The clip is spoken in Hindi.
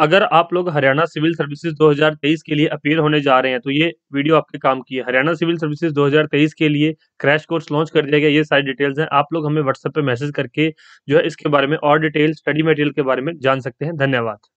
अगर आप लोग हरियाणा सिविल सर्विसेज 2023 के लिए अपील होने जा रहे हैं तो ये वीडियो आपके काम की है हरियाणा सिविल सर्विसेज 2023 के लिए क्रैश कोर्स लॉन्च कर दिया गया ये सारी डिटेल्स हैं आप लोग हमें व्हाट्सएप पे मैसेज करके जो है इसके बारे में और डिटेल स्टडी मटेरियल के बारे में जान सकते हैं धन्यवाद